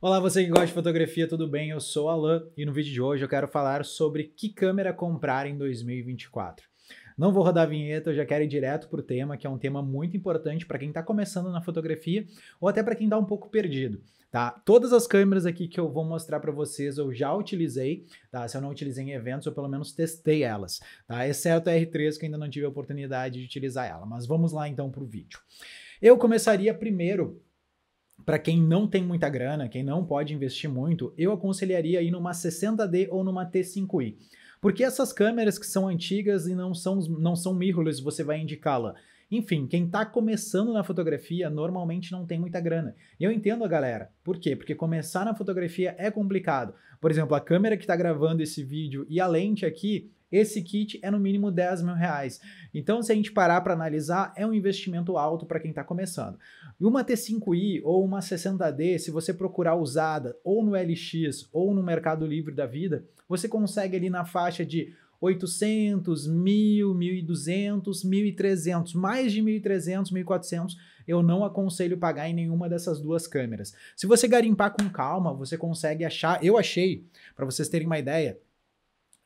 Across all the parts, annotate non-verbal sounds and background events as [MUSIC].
Olá, você que gosta de fotografia, tudo bem? Eu sou Alan e no vídeo de hoje eu quero falar sobre que câmera comprar em 2024. Não vou rodar a vinheta, eu já quero ir direto para o tema, que é um tema muito importante para quem está começando na fotografia ou até para quem está um pouco perdido. Tá? Todas as câmeras aqui que eu vou mostrar para vocês eu já utilizei, tá? se eu não utilizei em eventos, eu pelo menos testei elas, tá? exceto a R3 que ainda não tive a oportunidade de utilizar ela. Mas vamos lá então para o vídeo. Eu começaria primeiro para quem não tem muita grana, quem não pode investir muito, eu aconselharia ir numa 60D ou numa T5i. Porque essas câmeras que são antigas e não são, não são mirrorless, você vai indicá-la. Enfim, quem está começando na fotografia normalmente não tem muita grana. E eu entendo a galera. Por quê? Porque começar na fotografia é complicado. Por exemplo, a câmera que está gravando esse vídeo e a lente aqui esse kit é no mínimo 10 mil reais. Então, se a gente parar para analisar, é um investimento alto para quem está começando. E uma T5i ou uma 60D, se você procurar usada ou no LX ou no Mercado Livre da vida, você consegue ali na faixa de 800, 1000, 1200, 1300, mais de 1300, 1400, eu não aconselho pagar em nenhuma dessas duas câmeras. Se você garimpar com calma, você consegue achar, eu achei, para vocês terem uma ideia,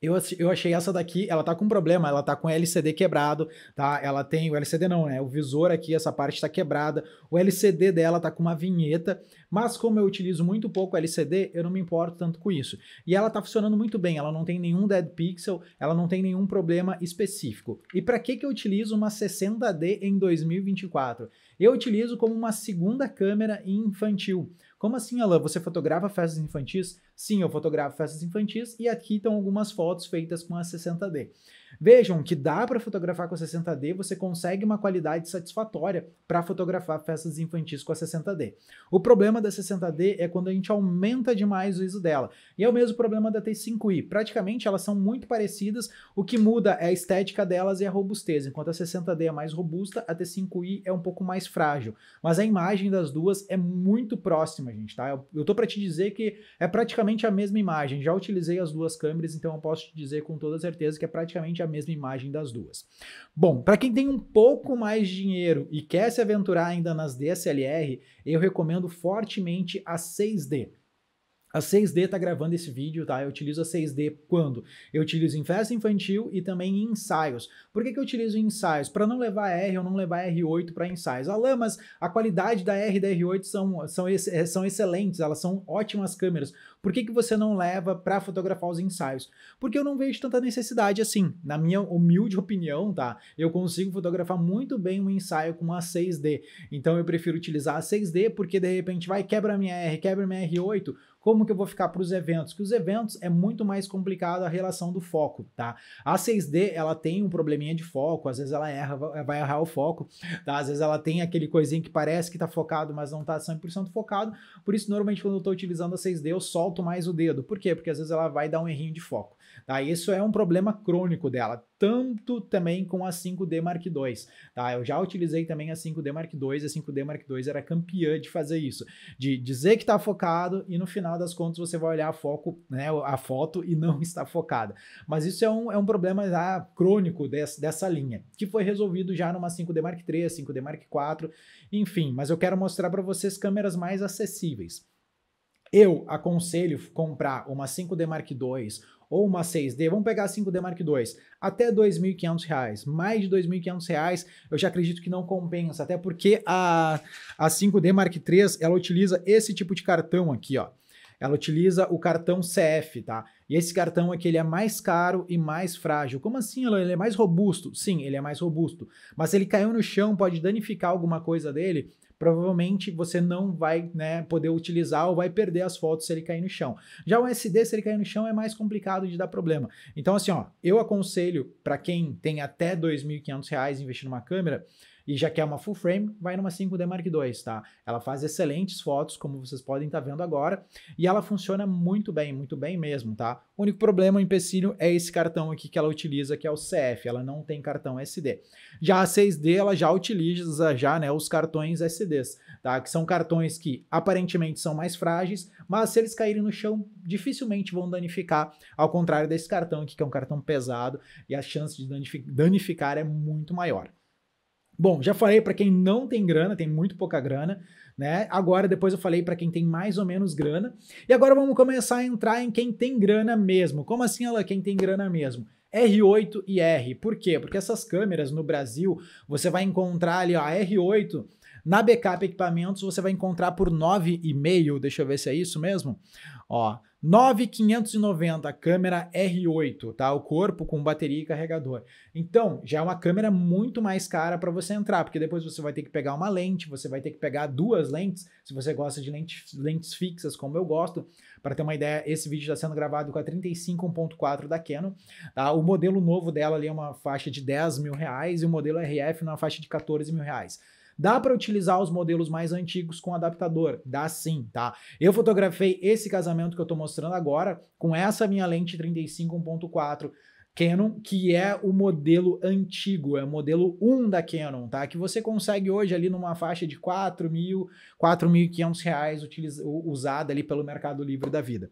eu, eu achei essa daqui, ela tá com um problema, ela tá com LCD quebrado, tá? Ela tem, o LCD não, né? O visor aqui, essa parte tá quebrada. O LCD dela tá com uma vinheta, mas como eu utilizo muito pouco LCD, eu não me importo tanto com isso. E ela tá funcionando muito bem, ela não tem nenhum dead pixel, ela não tem nenhum problema específico. E para que que eu utilizo uma 60D em 2024? Eu utilizo como uma segunda câmera infantil. Como assim, Alan? Você fotografa festas infantis? Sim, eu fotografo festas infantis e aqui estão algumas fotos feitas com a 60D. Vejam que dá para fotografar com a 60D, você consegue uma qualidade satisfatória para fotografar festas infantis com a 60D. O problema da 60D é quando a gente aumenta demais o ISO dela. E é o mesmo problema da T5i. Praticamente elas são muito parecidas, o que muda é a estética delas e a robustez. Enquanto a 60D é mais robusta, a T5i é um pouco mais frágil. Mas a imagem das duas é muito próxima, gente, tá? Eu, estou tô para te dizer que é praticamente praticamente a mesma imagem. Já utilizei as duas câmeras, então eu posso te dizer com toda certeza que é praticamente a mesma imagem das duas. Bom, para quem tem um pouco mais de dinheiro e quer se aventurar ainda nas DSLR, eu recomendo fortemente a 6D. A 6D está gravando esse vídeo, tá? Eu utilizo a 6D quando? Eu utilizo em festa infantil e também em ensaios. Por que, que eu utilizo ensaios? Para não levar R ou não levar R8 para ensaios. Alain, mas a qualidade da R e da R8 são, são, eh, são excelentes, elas são ótimas câmeras. Por que, que você não leva para fotografar os ensaios? Porque eu não vejo tanta necessidade assim. Na minha humilde [LAUGHS] opinião, tá? Eu consigo fotografar muito bem um ensaio com a 6D. Então eu prefiro utilizar a 6D porque de repente vai quebra minha R, quebra minha R8 como que eu vou ficar para os eventos? Que os eventos é muito mais complicado a relação do foco, tá? A 6D, ela tem um probleminha de foco, às vezes ela erra, vai errar o foco, tá? Às vezes ela tem aquele coisinho que parece que tá focado, mas não tá 100% focado. Por isso, normalmente, quando eu tô utilizando a 6D, eu solto mais o dedo. Por quê? Porque às vezes ela vai dar um errinho de foco, tá? Isso é um problema crônico dela tanto também com a 5D Mark II, tá? Eu já utilizei também a 5D Mark II, a 5D Mark II era campeã de fazer isso, de dizer que tá focado e no final final das contas você vai olhar a, foco, né, a foto e não [LAUGHS] está focada. Mas isso é um, é um problema já crônico dessa, dessa linha, que foi resolvido já numa 5D Mark III, 5D Mark IV, enfim. Mas eu quero mostrar para vocês câmeras mais acessíveis. Eu aconselho comprar uma 5D Mark II ou uma 6D, vamos pegar a 5D Mark II, até R$ 2.500, mais de R$ 2.500 eu já acredito que não compensa, até porque a, a 5D Mark III, ela utiliza esse tipo de cartão aqui, ó, ela utiliza o cartão CF, tá? E esse cartão aqui é ele é mais caro e mais frágil. Como assim? É, ele é mais robusto? Sim, ele é mais robusto. Mas se ele caiu no chão, pode danificar alguma coisa dele, provavelmente você não vai né, poder utilizar ou vai perder as fotos se ele cair no chão. Já o SD, se ele cair no chão, é mais complicado de dar problema. Então, assim, ó, eu aconselho para quem tem até R$ 2.500 investir numa câmera, e já quer uma full frame, vai numa 5D Mark II, tá? Ela faz excelentes fotos, como vocês podem estar tá vendo agora, e ela funciona muito bem, muito bem mesmo, tá? O único problema, o empecilho, é esse cartão aqui que ela utiliza, que é o CF, ela não tem cartão SD. Já a 6D, ela já utiliza já, né, os cartões SDs, tá? Que são cartões que aparentemente são mais frágeis, mas se eles caírem no chão, dificilmente vão danificar, ao contrário desse cartão aqui, que é um cartão pesado, e a chance de danificar é muito maior. Bom, já falei para quem não tem grana, tem muito pouca grana, né? Agora depois eu falei para quem tem mais ou menos grana. E agora vamos começar a entrar em quem tem grana mesmo. Como assim, ela quem tem grana mesmo? R8 e R. Por quê? Porque essas câmeras no Brasil, você vai encontrar ali ó, a R8 na Backup Equipamentos você vai encontrar por 9,5, deixa eu ver se é isso mesmo. Ó, 9,590 câmera R8, tá? O corpo com bateria e carregador. Então, já é uma câmera muito mais cara para você entrar, porque depois você vai ter que pegar uma lente, você vai ter que pegar duas lentes, se você gosta de lentes, lentes fixas, como eu gosto. Para ter uma ideia, esse vídeo está sendo gravado com a 35.4 da Canon. Tá? O modelo novo dela ali é uma faixa de 10 mil reais e o modelo RF na faixa de 14 mil reais. Dá para utilizar os modelos mais antigos com adaptador? Dá sim, tá? Eu fotografei esse casamento que eu tô mostrando agora com essa minha lente 35 1.4 Canon, que é o modelo antigo, é o modelo 1 da Canon, tá? Que você consegue hoje ali numa faixa de 4 mil, 4.500 reais utiliza, usada ali pelo Mercado Livre da vida.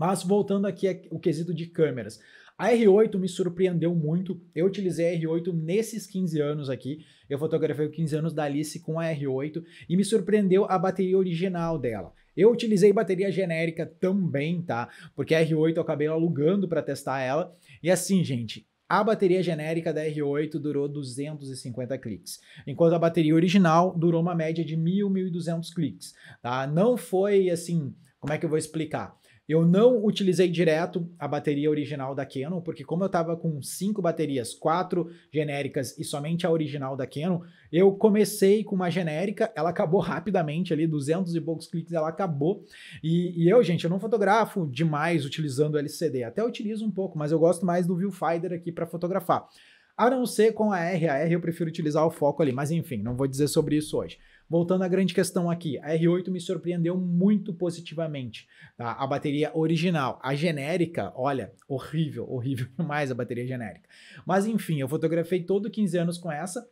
Mas voltando aqui o quesito de câmeras. A R8 me surpreendeu muito. Eu utilizei a R8 nesses 15 anos aqui. Eu fotografei 15 anos da Alice com a R8 e me surpreendeu a bateria original dela. Eu utilizei bateria genérica também, tá? Porque a R8 eu acabei alugando para testar ela. E assim, gente, a bateria genérica da R8 durou 250 cliques, enquanto a bateria original durou uma média de 1.000, 1.200 cliques, tá? Não foi assim como é que eu vou explicar? Eu não utilizei direto a bateria original da Canon, porque como eu estava com cinco baterias, quatro genéricas e somente a original da Canon, eu comecei com uma genérica, ela acabou [LAUGHS] rapidamente ali, 200 e poucos cliques ela acabou. E, e eu, gente, eu não fotografo demais utilizando LCD, até utilizo um pouco, mas eu gosto mais do viewfinder aqui para fotografar. A não ser com a R, a R eu prefiro utilizar o foco ali, mas enfim, não vou dizer sobre isso hoje. Voltando à grande questão aqui, a R8 me surpreendeu muito positivamente. Tá? A bateria original, a genérica, olha, horrível, horrível [LAUGHS] demais a bateria genérica. Mas enfim, eu fotografei todo 15 anos com essa,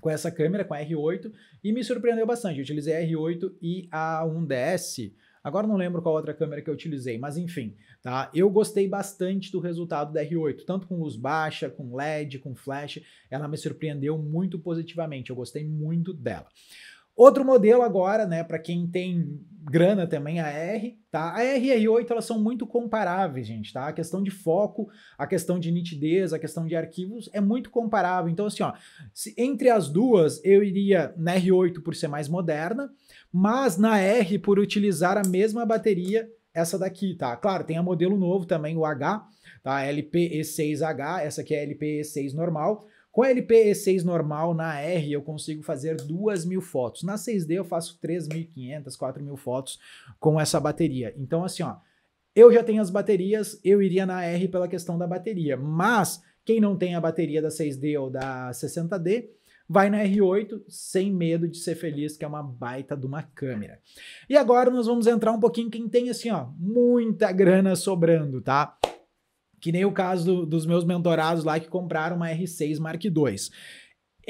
com essa câmera, com a R8, e me surpreendeu bastante. Eu utilizei a R8 e a 1DS Agora não lembro qual outra câmera que eu utilizei, mas enfim, tá? Eu gostei bastante do resultado da R8, tanto com luz baixa, com LED, com flash, ela me surpreendeu muito positivamente, eu gostei muito dela. Outro modelo agora, né, para quem tem grana também, a R, tá? A R e a R8 elas são muito comparáveis, gente, tá? A questão de foco, a questão de nitidez, a questão de arquivos é muito comparável. Então, assim, ó, se, entre as duas, eu iria na R8 por ser mais moderna, mas na R por utilizar a mesma bateria essa daqui, tá? Claro, tem a modelo novo também, o H, tá? LPE6H, essa aqui é LPE6 normal, com a LP-E6 normal na R eu consigo fazer 2.000 fotos. Na 6D eu faço 3.500, 4.000 fotos com essa bateria. Então assim, ó, eu já tenho as baterias, eu iria na R pela questão da bateria, mas quem não tem a bateria da 6D ou da 60D, vai na R8 sem medo de ser feliz, que é uma baita de uma câmera. E agora nós vamos entrar um pouquinho quem tem assim, ó, muita grana sobrando, tá? Que nem o caso dos meus mentorados lá que compraram uma R6 Mark II.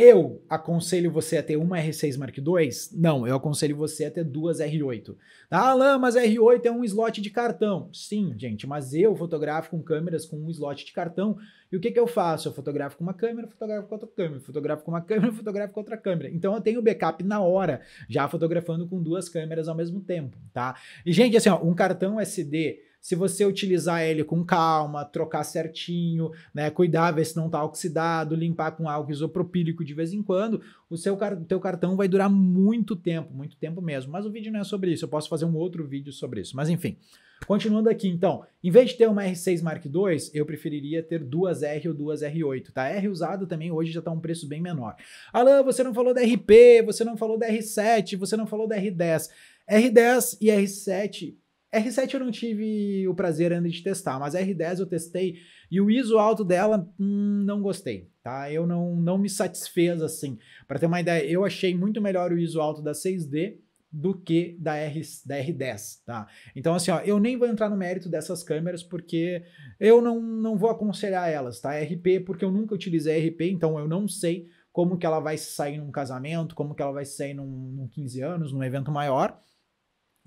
Eu aconselho você a ter uma R6 Mark II? Não, eu aconselho você a ter duas R8. Ah, Alan, mas R8 é um slot de cartão. Sim, gente, mas eu fotografo com câmeras com um slot de cartão. E o que, que eu faço? Eu fotografo com uma câmera, fotografo com outra câmera, fotografo com uma câmera, [LAUGHS] fotografo com outra câmera. Então eu tenho backup na hora, já fotografando com duas câmeras ao mesmo tempo, tá? E, gente, assim, ó, um cartão SD se você utilizar ele com calma, trocar certinho, né, cuidar, ver se não está oxidado, limpar com álcool isopropílico de vez em quando, o seu car teu cartão vai durar muito tempo, muito tempo mesmo. Mas o vídeo não é sobre isso, eu posso fazer um outro vídeo sobre isso. Mas enfim, continuando aqui então, em vez de ter uma R6 Mark II, eu preferiria ter duas R ou duas R8, tá? R usado também hoje já está um preço bem menor. Alan, você não falou da RP, você não falou da R7, você não falou da R10. R10 e R7 R7 eu não tive o prazer ainda de testar, mas R10 eu testei e o ISO alto dela, hum, não gostei, tá? Eu não, não me satisfez assim. Para ter uma ideia, eu achei muito melhor o ISO alto da 6D do que da, R, da R10, tá? Então, assim, ó, eu nem vou entrar no mérito dessas câmeras porque eu não, não vou aconselhar elas, tá? RP, porque eu nunca utilizei RP, então eu não sei como que ela vai sair num casamento, como que ela vai sair num, num 15 anos, num evento maior.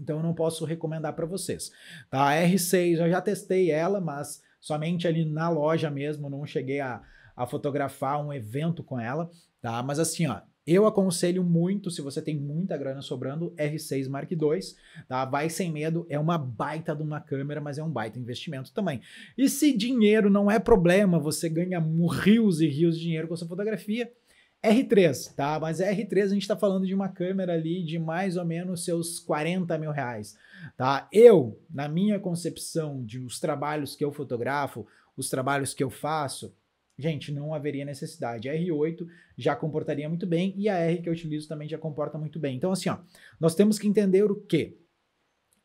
Então eu não posso recomendar para vocês. Tá? A R6 eu já testei ela, mas somente ali na loja mesmo, não cheguei a, a fotografar um evento com ela, tá? Mas assim, ó, eu aconselho muito, se você tem muita grana sobrando, R6 Mark II, tá? Vai sem medo, é uma baita de uma câmera, mas é um baita investimento também. E se dinheiro não é problema, você ganha rios e rios de dinheiro com a sua fotografia, R3, tá? Mas R3 a gente está falando de uma câmera ali de mais ou menos seus 40 mil reais, tá? Eu, na minha concepção de os trabalhos que eu fotografo, os trabalhos que eu faço, gente, não haveria necessidade. A R8 já comportaria muito bem e a R que eu utilizo também já comporta muito bem. Então, assim, ó, nós temos que entender o quê?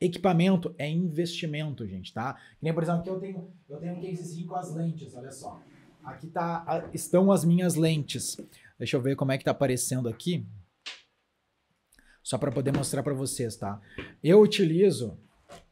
Equipamento é investimento, gente, tá? Que nem, por exemplo, aqui eu tenho, eu tenho um casezinho com as lentes, olha só. Aqui tá, estão as minhas lentes. Deixa eu ver como é que tá aparecendo aqui. Só para poder mostrar para vocês, tá? Eu utilizo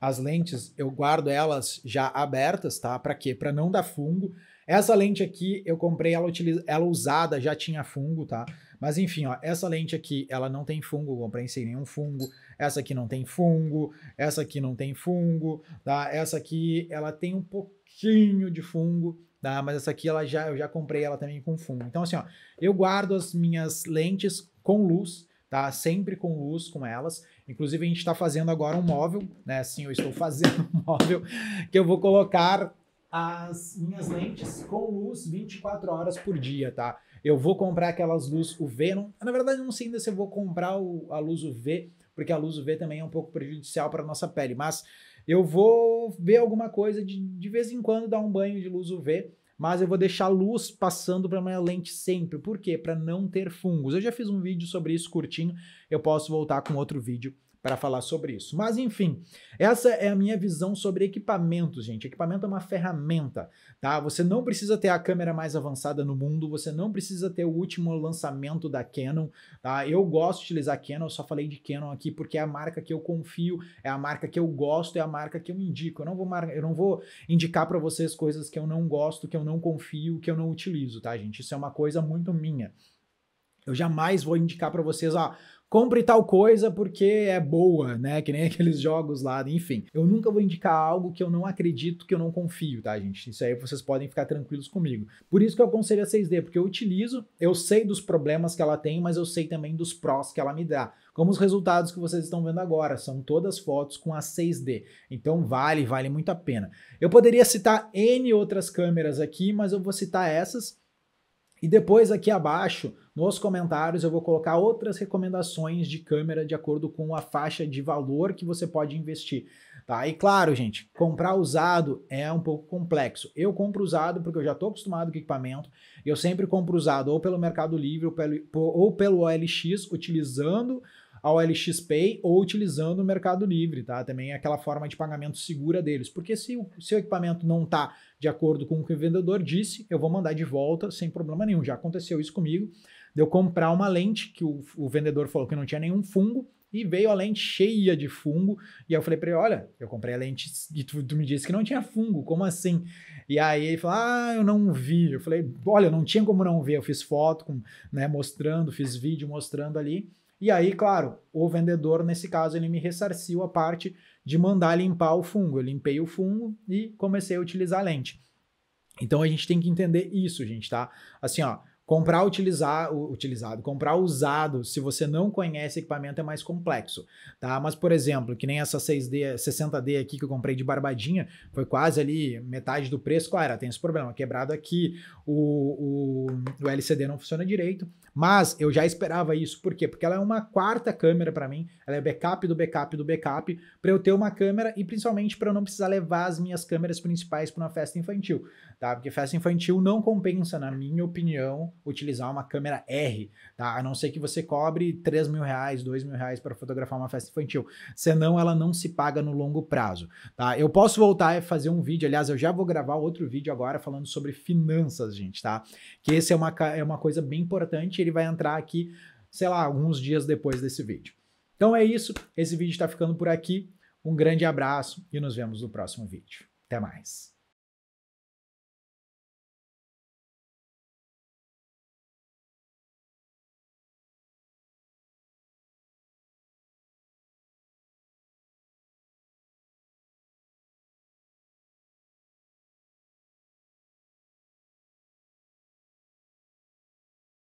as lentes, eu guardo elas já abertas, tá? Para quê? Para não dar fungo. Essa lente aqui eu comprei ela, ela usada, já tinha fungo, tá? Mas enfim, ó, essa lente aqui, ela não tem fungo, comprei sem nenhum fungo. Essa aqui não tem fungo, essa aqui não tem fungo, tá? Essa aqui, ela tem um pouquinho de fungo, tá? Mas essa aqui ela já, eu já comprei ela também com fumo. Então, assim, ó, eu guardo as minhas lentes com luz, tá? Sempre com luz com elas. Inclusive, a gente está fazendo agora um móvel, né? Sim, eu estou [LAUGHS] fazendo um móvel que eu vou colocar as minhas lentes com luz 24 horas por dia, tá? Eu vou comprar aquelas luzes UV. Não, na verdade, não sei ainda se eu vou comprar o, a luz UV, porque a luz UV também é um pouco prejudicial para nossa pele, mas eu vou ver alguma coisa de, de vez em quando dar um banho de luz UV, mas eu vou deixar luz passando para minha lente sempre. Por quê? Para não ter fungos. Eu já fiz um vídeo sobre isso curtinho, eu posso voltar com outro vídeo para falar sobre isso. Mas enfim, essa é a minha visão sobre equipamento, gente. Equipamento é uma ferramenta, tá? Você não precisa ter a câmera mais avançada no mundo, você não precisa ter o último lançamento da Canon, tá? Eu gosto de utilizar Canon, eu só falei de Canon aqui porque é a marca que eu confio, é a marca que eu gosto, é a marca que eu indico. Eu não vou, mar... eu não vou indicar para vocês coisas que eu não gosto, que eu não confio, que eu não utilizo, tá, gente? Isso é uma coisa muito minha. Eu jamais vou indicar para vocês, ó, ah, compre tal coisa porque é boa, né? Que nem [LAUGHS] aqueles jogos lá, enfim. Eu nunca vou indicar algo que eu não acredito, que eu não confio, tá, gente? Isso aí vocês podem ficar tranquilos comigo. Por isso que eu aconselho a 6D, porque eu utilizo, eu sei dos problemas que ela tem, mas eu sei também dos prós que ela me dá. Como os resultados que vocês estão vendo agora, são todas fotos com a 6D. Então vale, vale muito a pena. Eu poderia citar N outras câmeras aqui, mas eu vou citar essas e depois aqui abaixo, nos comentários, eu vou colocar outras recomendações de câmera de acordo com a faixa de valor que você pode investir. Tá? E claro, gente, comprar usado é um pouco complexo. Eu compro usado porque eu já estou acostumado com equipamento. Eu sempre compro usado ou pelo Mercado Livre ou pelo, ou pelo OLX, utilizando a OLX Pay ou utilizando o Mercado Livre, tá? Também é aquela forma de pagamento segura deles, porque se o seu equipamento não tá de acordo com o que o vendedor disse, eu vou mandar de volta sem problema nenhum. Já aconteceu isso comigo, de eu comprar uma lente que o, o vendedor falou que não tinha nenhum fungo, e veio a lente cheia de fungo. E eu falei para ele: Olha, eu comprei a lente e tu, tu, me disse que não tinha fungo, como assim? E aí ele falou: Ah, eu não vi. Eu falei: Olha, não tinha como não ver. Eu fiz foto, com, né, mostrando, fiz vídeo mostrando ali. E aí, claro, o vendedor, nesse caso, ele me ressarciu a parte de mandar limpar o fungo. Eu limpei o fungo e comecei a utilizar a lente. Então a gente tem que entender isso, gente, tá? Assim, ó, comprar utilizar, utilizado, comprar usado, se você não conhece equipamento é mais complexo, tá? Mas por exemplo, que nem essa 6D, 60D aqui que eu comprei de barbadinha, foi quase ali metade do preço, claro, tem esse problema, quebrado aqui, o, o, o LCD não funciona direito. Mas eu já esperava isso, por quê? Porque ela é uma quarta câmera para mim, ela é backup do backup do backup, para eu ter uma câmera e principalmente para eu não precisar levar as minhas câmeras principais para uma festa infantil, tá? Porque festa infantil não compensa, na minha opinião, utilizar uma câmera R, tá? A não ser que você cobre 3 mil reais, 2 mil reais para fotografar uma festa infantil, senão ela não se paga no longo prazo, tá? Eu posso voltar e fazer um vídeo, aliás, eu já vou gravar outro vídeo agora falando sobre finanças, gente, tá? Que esse é uma, é uma coisa bem importante ele vai entrar aqui, sei lá, alguns dias depois desse vídeo. Então é isso, esse vídeo está ficando por aqui. Um grande abraço e nos vemos no próximo vídeo. Até mais.